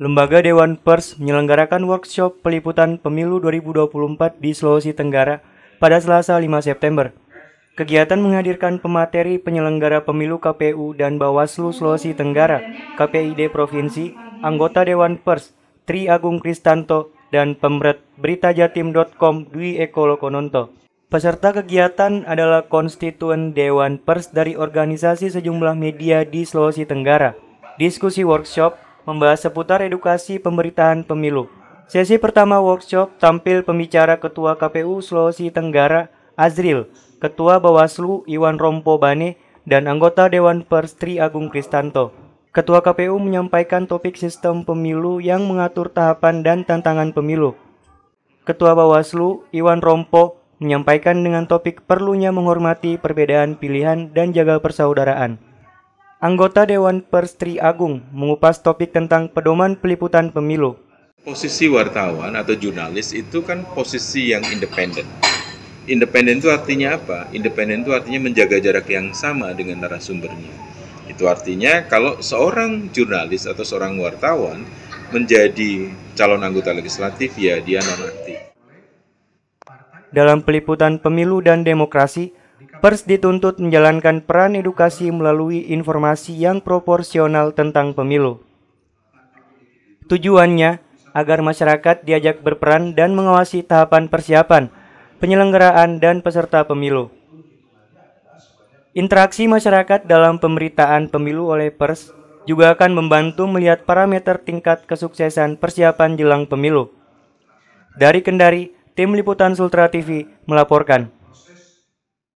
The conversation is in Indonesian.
Lembaga Dewan Pers menyelenggarakan workshop peliputan pemilu 2024 di Sulawesi Tenggara pada Selasa 5 September. Kegiatan menghadirkan pemateri penyelenggara pemilu KPU dan Bawaslu Sulawesi Tenggara, KPID Provinsi, anggota Dewan Pers, Tri Agung Kristanto, dan pemret beritajatim.com Dwi Eko Lokononto. Peserta kegiatan adalah konstituen Dewan Pers dari organisasi sejumlah media di Sulawesi Tenggara. Diskusi workshop membahas seputar edukasi pemberitaan pemilu. Sesi pertama workshop tampil pembicara Ketua KPU Sulawesi Tenggara Azril, Ketua Bawaslu Iwan Rompo Bane, dan anggota Dewan Pers Agung Kristanto. Ketua KPU menyampaikan topik sistem pemilu yang mengatur tahapan dan tantangan pemilu. Ketua Bawaslu Iwan Rompo menyampaikan dengan topik perlunya menghormati perbedaan pilihan dan jaga persaudaraan. Anggota Dewan Pers Tri Agung mengupas topik tentang pedoman peliputan pemilu. Posisi wartawan atau jurnalis itu kan posisi yang independen. Independen itu artinya apa? Independen itu artinya menjaga jarak yang sama dengan narasumbernya. Itu artinya kalau seorang jurnalis atau seorang wartawan menjadi calon anggota legislatif ya dia nonaktif. Dalam peliputan pemilu dan demokrasi, Pers dituntut menjalankan peran edukasi melalui informasi yang proporsional tentang pemilu. Tujuannya agar masyarakat diajak berperan dan mengawasi tahapan persiapan, penyelenggaraan, dan peserta pemilu. Interaksi masyarakat dalam pemberitaan pemilu oleh pers juga akan membantu melihat parameter tingkat kesuksesan persiapan jelang pemilu. Dari Kendari, Tim Liputan Sultra TV melaporkan.